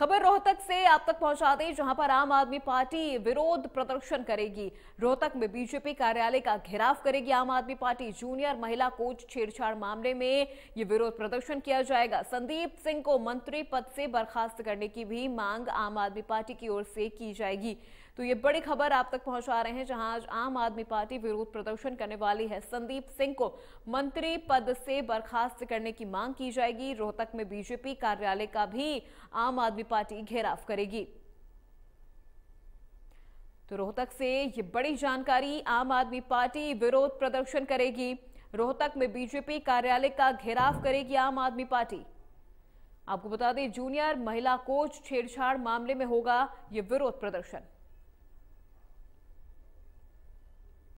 खबर रोहतक से आप तक पहुंचा दें जहां पर आम आदमी पार्टी विरोध प्रदर्शन करेगी रोहतक में बीजेपी कार्यालय का घेराव करेगी आम आदमी पार्टी जूनियर महिला कोच छेड़छाड़ मामले में ये विरोध प्रदर्शन किया जाएगा संदीप सिंह को मंत्री पद से बर्खास्त करने की भी मांग आम आदमी पार्टी की ओर से की जाएगी तो ये बड़ी खबर आप तक पहुंचा रहे हैं जहां आज आम आदमी पार्टी विरोध प्रदर्शन करने वाली है संदीप सिंह को मंत्री पद से बर्खास्त करने की मांग की जाएगी रोहतक में बीजेपी कार्यालय का भी आम आदमी पार्टी घेराव करेगी तो रोहतक से ये बड़ी जानकारी आम आदमी पार्टी विरोध प्रदर्शन करेगी रोहतक में बीजेपी कार्यालय का घेराव करेगी आम आदमी पार्टी आपको बता दें जूनियर महिला कोच छेड़छाड़ मामले में होगा यह विरोध प्रदर्शन